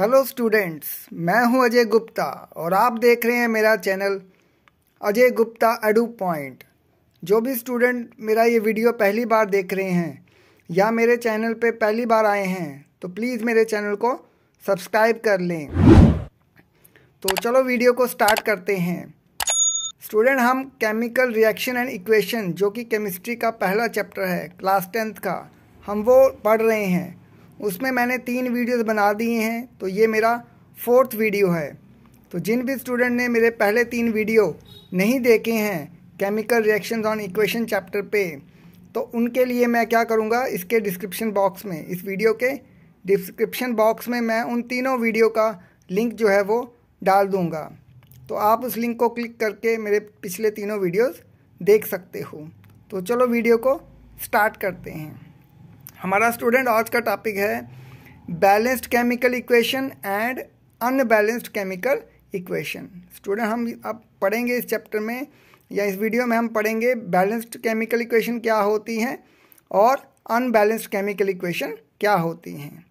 Hello students मैं हूं अजय गुप्ता और आप देख रहे हैं मेरा channel Ajay Gupta Edu Point जो भी स्टूडेंट मेरा ये वीडियो पहली बार देख रहे हैं या मेरे चैनल पे पहली बार आए हैं तो प्लीज़ मेरे चैनल को सब्सक्राइब कर लें तो चलो वीडियो को स्टार्ट करते हैं स्टूडेंट हम केमिकल रिएक्शन एंड इक्वेशन जो कि केमिस्ट्री का पहला चैप्टर है क्लास टेंथ का हम वो पढ़ रहे हैं उसमें मैंने तीन वीडियोस बना दिए हैं तो ये मेरा फोर्थ वीडियो है तो जिन भी स्टूडेंट ने मेरे पहले तीन वीडियो नहीं देखे हैं chemical reactions on equation chapter पे तो उनके लिए मैं क्या करूँगा इसके डिस्क्रिप्शन बॉक्स में इस वीडियो के डिस्क्रिप्शन बॉक्स में मैं उन तीनों वीडियो का लिंक जो है वो डाल दूँगा तो आप उस लिंक को क्लिक करके मेरे पिछले तीनों वीडियोज़ देख सकते हो तो चलो वीडियो को स्टार्ट करते हैं हमारा स्टूडेंट आज का टॉपिक है balanced chemical equation and unbalanced chemical equation student हम अब पढ़ेंगे इस चैप्टर में या इस वीडियो में हम पढ़ेंगे बैलेंस्ड केमिकल इक्वेशन क्या होती हैं और अनबैलेंस्ड केमिकल इक्वेशन क्या होती हैं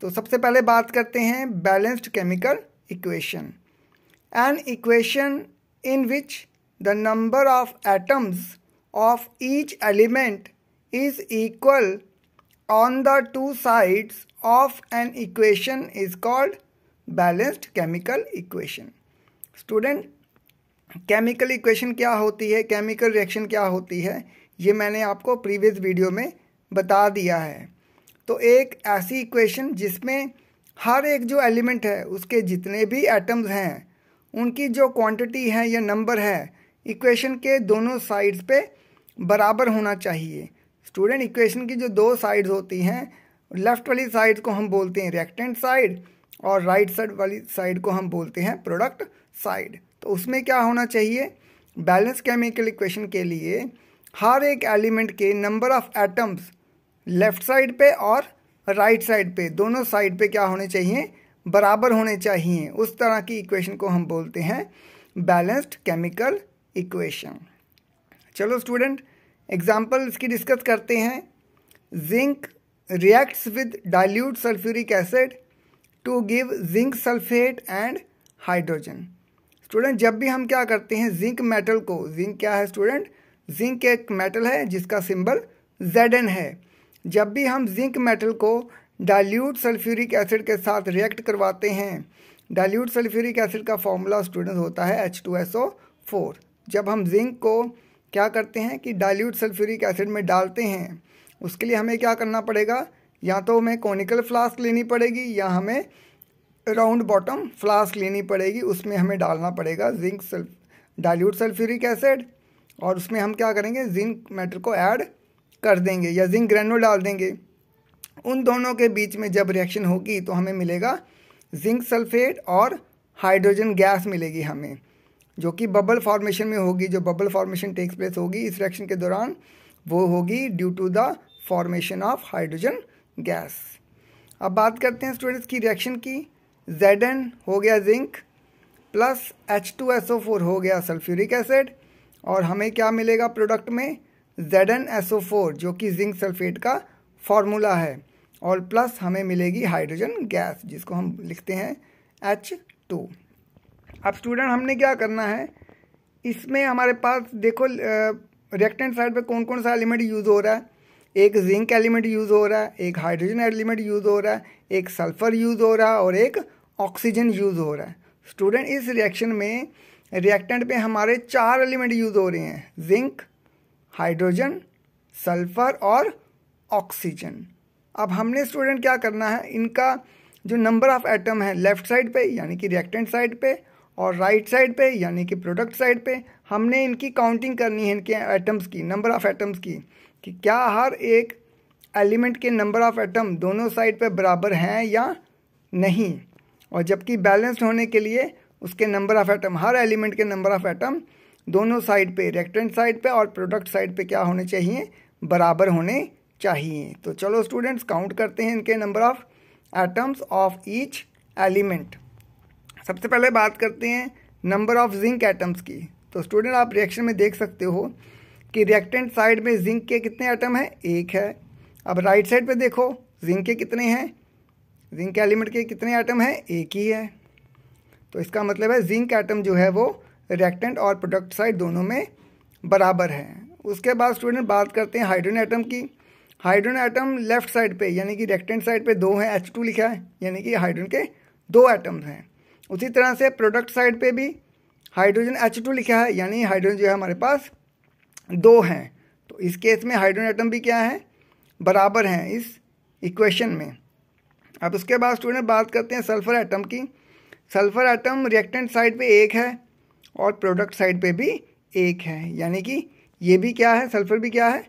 तो सबसे पहले बात करते हैं balanced chemical equation an equation in which the number of atoms of each element is equal on the two sides of an equation is called balanced chemical equation. Student, chemical equation क्या होती है chemical reaction क्या होती है ये मैंने आपको previous video में बता दिया है तो एक ऐसी इक्वेशन जिसमें हर एक जो एलिमेंट है उसके जितने भी एटम्स हैं उनकी जो क्वांटिटी है या नंबर है इक्वेशन के दोनों साइड्स पे बराबर होना चाहिए स्टूडेंट इक्वेशन की जो दो साइड्स होती हैं लेफ्ट वाली साइड को हम बोलते हैं रिएक्टेंट साइड और राइट साइड वाली साइड को हम बोलते हैं प्रोडक्ट साइड तो उसमें क्या होना चाहिए बैलेंस केमिकल इक्वेशन के लिए हर एक एलिमेंट के number of atoms left side पे और राइट right साइड पे दोनों साइड पे क्या होने चाहिए बराबर होने चाहिए उस तरह की इक्वेशन को हम बोलते हैं बैलेंस्ड केमिकल इक्वेशन चलो स्टूडेंट एग्जाम्पल इसकी डिस्कस करते हैं zinc reacts with dilute sulphuric acid to give zinc sulphate and hydrogen student जब भी हम क्या करते हैं जिंक मेटल को जिंक क्या है स्टूडेंट जिंक एक मेटल है जिसका सिंबल एन है जब भी हम जिंक मेटल को डाइल्यूट सल्फ्यूरिक एसिड के साथ रिएक्ट करवाते हैं डाइल्यूट सल्फ्यूरिक एसिड का फॉर्मूला स्टूडेंट होता है H two S O four जब हम जिंक को क्या करते हैं कि डाइल्यूट सल्फ्यूरिक एसिड में डालते हैं उसके लिए हमें क्या करना पड़ेगा या तो हमें कॉनिकल फ्लास्क लेनी पड़ेगी या हमें राउंड बॉटम फ्लास्क लेनी पड़ेगी उसमें हमें डालना पड़ेगा zinc sulph dilute sulphuric acid और उसमें हम क्या करेंगे जिंक मैटर को ऐड कर देंगे या जिंक ग्रेनुल डाल देंगे उन दोनों के बीच में जब रिएक्शन होगी तो हमें मिलेगा जिंक सल्फेट और हाइड्रोजन गैस मिलेगी हमें जो कि बबल फॉर्मेशन में होगी जो बबल फॉर्मेशन टेक्स प्लेस होगी इस रिएक्शन के दौरान वो होगी due to the formation of hydrogen gas अब बात करते हैं स्टूडेंट्स की रिएक्शन की जेड हो गया zinc plus H two S O four हो गया सल्फ्यूरिक एसिड और हमें क्या मिलेगा प्रोडक्ट में Z N S O four जो कि जिंक सल्फेट का फॉर्मूला है और प्लस हमें मिलेगी हाइड्रोजन गैस जिसको हम लिखते हैं एच टू अब स्टूडेंट हमने क्या करना है इसमें हमारे पास देखो रिएक्टेंट साइड पे कौन कौन सा एलिमेंट यूज़ हो रहा है एक जिंक एलिमेंट यूज़ हो रहा है एक हाइड्रोजन एलिमेंट यूज़ हो रहा है एक सल्फर यूज़ हो रहा है और एक ऑक्सीजन यूज़ हो रहा है स्टूडेंट इस रिएक्शन में रिएक्टेंट पे हमारे चार एलिमेंट यूज़ हो रहे हैं जिंक हाइड्रोजन सल्फर और ऑक्सीजन अब हमने स्टूडेंट क्या करना है इनका जो नंबर ऑफ एटम है लेफ्ट साइड पे यानी कि रिएक्टेंट साइड पे और राइट साइड पे यानी कि प्रोडक्ट साइड पे हमने इनकी काउंटिंग करनी है इनके एटम्स की नंबर ऑफ़ एटम्स की कि क्या हर एक एलिमेंट के नंबर ऑफ़ एटम दोनों साइड पे बराबर हैं या नहीं और जबकि बैलेंस्ड होने के लिए उसके नंबर ऑफ़ एटम हर एलिमेंट के नंबर ऑफ़ एटम दोनों साइड पे रेक्टेंट साइड पे और प्रोडक्ट साइड पे क्या होने चाहिए बराबर होने चाहिए तो चलो स्टूडेंट्स काउंट करते हैं इनके number of atoms of each element सबसे पहले बात करते हैं नंबर ऑफ जिंक एटम्स की तो स्टूडेंट आप रिएक्शन में देख सकते हो कि रिएक्टेंट साइड में जिंक के कितने एटम हैं एक है अब राइट साइड पे देखो जिंक के कितने हैं जिंक एलिमेंट के कितने आइटम हैं एक ही है तो इसका मतलब है जिंक आइटम जो है वो रिएक्टेंट और प्रोडक्ट साइड दोनों में बराबर हैं उसके बाद स्टूडेंट बात करते हैं हाइड्रोजन ऐटम की हाइड्रोजन आइटम लेफ्ट साइड पर यानी कि रिएक्टेंट साइड पर दो हैं एच टू लिखा है यानी कि हाइड्रोजन के दो एटम्स हैं उसी तरह से प्रोडक्ट साइड पे भी हाइड्रोजन एच टू लिखा है यानी हाइड्रोजन जो है हमारे पास दो हैं तो इस केस में हाइड्रोजन आइटम भी क्या है बराबर हैं इस इक्वेशन में अब उसके बाद स्टूडेंट बात करते हैं सल्फर आइटम की सल्फर आइटम रिएक्टेंट साइड पे एक है और प्रोडक्ट साइड पे भी एक है यानी कि ये भी क्या है सल्फर भी क्या है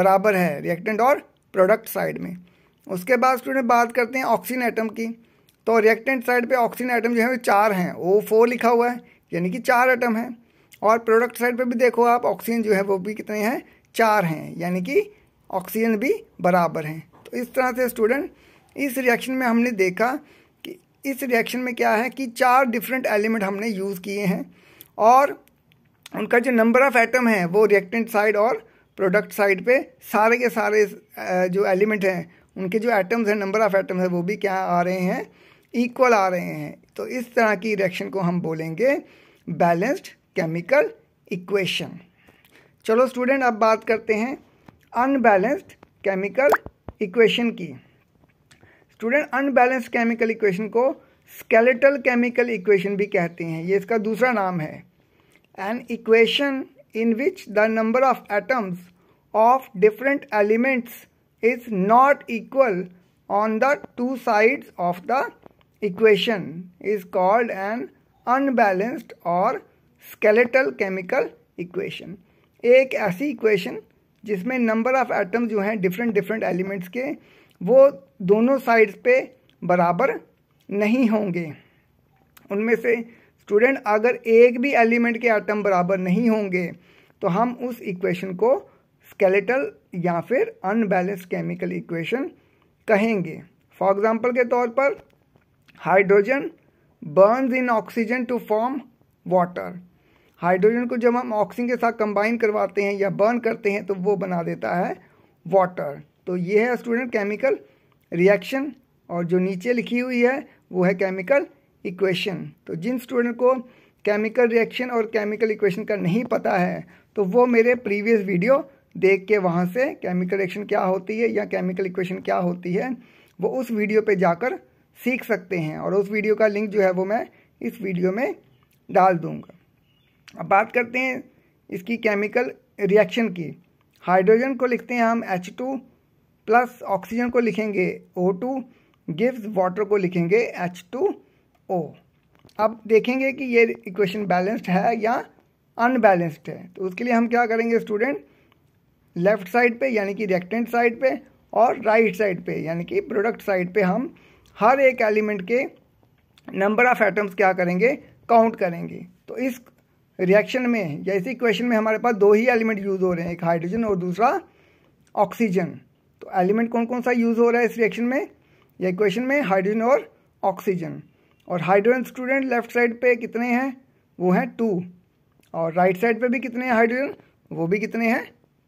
बराबर है रिएक्टेंट और प्रोडक्ट साइड में उसके बाद स्टूडेंट बात करते हैं ऑक्सीजन आइटम की तो रिएक्टेंट साइड पे ऑक्सीजन आइटम जो है वो चार हैं ओ फोर लिखा हुआ है यानी कि चार आइटम हैं और प्रोडक्ट साइड पे भी देखो आप ऑक्सीजन जो है वो भी कितने हैं चार हैं यानी कि ऑक्सीजन भी बराबर हैं तो इस तरह से स्टूडेंट इस रिएक्शन में हमने देखा कि इस रिएक्शन में क्या है कि चार डिफरेंट एलिमेंट हमने यूज़ किए हैं और उनका जो नंबर ऑफ़ एटम है वो रिएक्टेंट साइड और प्रोडक्ट साइड पे सारे के सारे जो एलिमेंट हैं उनके जो एटम्स हैं नंबर ऑफ़ एटम्स हैं वो भी क्या आ रहे हैं इक्वल आ रहे हैं तो इस तरह की रिएक्शन को हम बोलेंगे बैलेंस्ड केमिकल इक्वेशन चलो स्टूडेंट अब बात करते हैं अनबैलेंस्ड केमिकल इक्वेशन की स्टूडेंट अनबैलेंस्ड केमिकल इक्वेशन को स्केलेटल केमिकल इक्वेशन भी कहते हैं ये इसका दूसरा नाम है an equation in which the number of atoms of different elements is not equal on the two sides of the equation is called an unbalanced or skeletal chemical equation. एक ऐसी equation जिसमें नंबर ऑफ एटम जो हैं different different elements के वो दोनों sides पे बराबर नहीं होंगे उनमें से स्टूडेंट अगर एक भी एलिमेंट के आइटम बराबर नहीं होंगे तो हम उस इक्वेशन को स्केलेटल या फिर अनबैलेंस केमिकल इक्वेशन कहेंगे फॉर एग्ज़ाम्पल के तौर पर hydrogen burns in oxygen to form water hydrogen को जब हम ऑक्सीजन के साथ कंबाइन करवाते हैं या बर्न करते हैं तो वो बना देता है वाटर तो ये है स्टूडेंट केमिकल रिएक्शन और जो नीचे लिखी हुई है वो है केमिकल इक्वेशन तो जिन स्टूडेंट को केमिकल रिएक्शन और केमिकल इक्वेशन का नहीं पता है तो वो मेरे प्रीवियस वीडियो देख के वहाँ से केमिकल रिएक्शन क्या होती है या केमिकल इक्वेशन क्या होती है वो उस वीडियो पे जाकर सीख सकते हैं और उस वीडियो का लिंक जो है वो मैं इस वीडियो में डाल दूंगा अब बात करते हैं इसकी केमिकल रिएक्शन की हाइड्रोजन को लिखते हैं हम एच टू प्लस ऑक्सीजन को लिखेंगे ओ टू गिव्स वाटर को लिखेंगे एच टू ओ अब देखेंगे कि ये इक्वेशन बैलेंस्ड है या अनबैलेंस्ड है तो उसके लिए हम क्या करेंगे स्टूडेंट लेफ्ट साइड पे यानी कि रिएक्टेंट साइड पे और राइट साइड पे यानी कि प्रोडक्ट साइड पे हम हर एक एलिमेंट के नंबर ऑफ एटम्स क्या करेंगे काउंट करेंगे तो इस रिएक्शन में या इसी क्वेश्चन में हमारे पास दो ही एलिमेंट यूज़ हो रहे हैं एक हाइड्रोजन और दूसरा ऑक्सीजन तो एलिमेंट कौन कौन सा यूज़ हो रहा है इस रिएक्शन में या क्वेश्चन में हाइड्रोजन और ऑक्सीजन और हाइड्रोजन स्टूडेंट लेफ्ट साइड पे कितने हैं वो हैं टू और राइट साइड पे भी कितने हैं हाइड्रोजन वो भी कितने हैं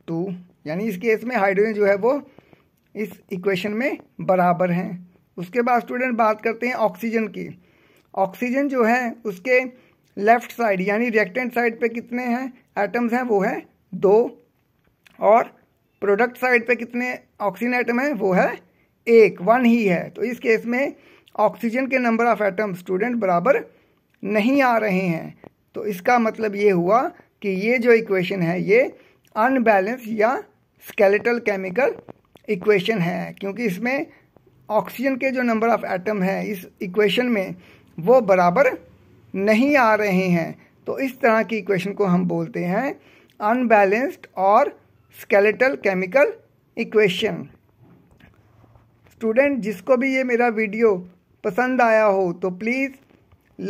टू यानी इस केस में हाइड्रोजन जो है वो इस इक्वेशन में बराबर हैं उसके बाद स्टूडेंट बात करते हैं ऑक्सीजन की ऑक्सीजन जो है उसके लेफ्ट साइड यानी रिएक्टेंट साइड पे कितने हैं एटम्स हैं वो है दो और प्रोडक्ट साइड पे कितने ऑक्सीजन एटम हैं वो है एक वन ही है तो इस केस में ऑक्सीजन के नंबर ऑफ एटम स्टूडेंट बराबर नहीं आ रहे हैं तो इसका मतलब ये हुआ कि ये जो इक्वेशन है ये अनबैलेंस या स्केलेटल केमिकल इक्वेशन है क्योंकि इसमें ऑक्सीजन के जो नंबर ऑफ एटम हैं इस इक्वेशन में वो बराबर नहीं आ रहे हैं तो इस तरह की इक्वेशन को हम बोलते हैं अनबैलेंस्ड और स्केलेटल केमिकल इक्वेशन स्टूडेंट जिसको भी ये मेरा वीडियो पसंद आया हो तो please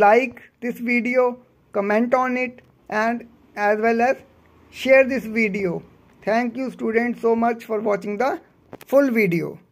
like this video comment on it and as well as share this video thank you student so much for watching the full video